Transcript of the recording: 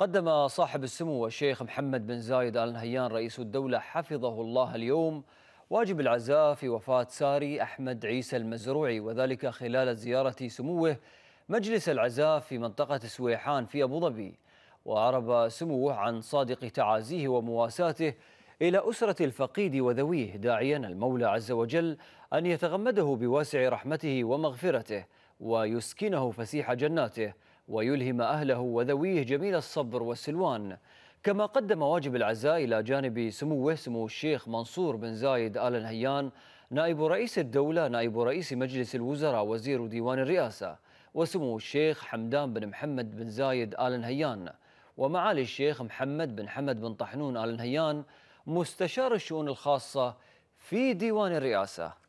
قدم صاحب السمو الشيخ محمد بن زايد آل نهيان رئيس الدولة حفظه الله اليوم واجب العزاء في وفاة ساري أحمد عيسى المزروعي وذلك خلال زيارة سموه مجلس العزاء في منطقة سويحان في أبو ظبي وعرب سموه عن صادق تعازيه ومواساته إلى أسرة الفقيد وذويه داعيا المولى عز وجل أن يتغمده بواسع رحمته ومغفرته ويسكنه فسيح جناته ويلهم أهله وذويه جميل الصبر والسلوان كما قدم واجب العزاء إلى جانب سموه سمو الشيخ منصور بن زايد آل نهيان نائب رئيس الدولة نائب رئيس مجلس الوزراء وزير ديوان الرئاسة وسمو الشيخ حمدان بن محمد بن زايد آل نهيان ومعالي الشيخ محمد بن حمد بن طحنون آل نهيان مستشار الشؤون الخاصة في ديوان الرئاسة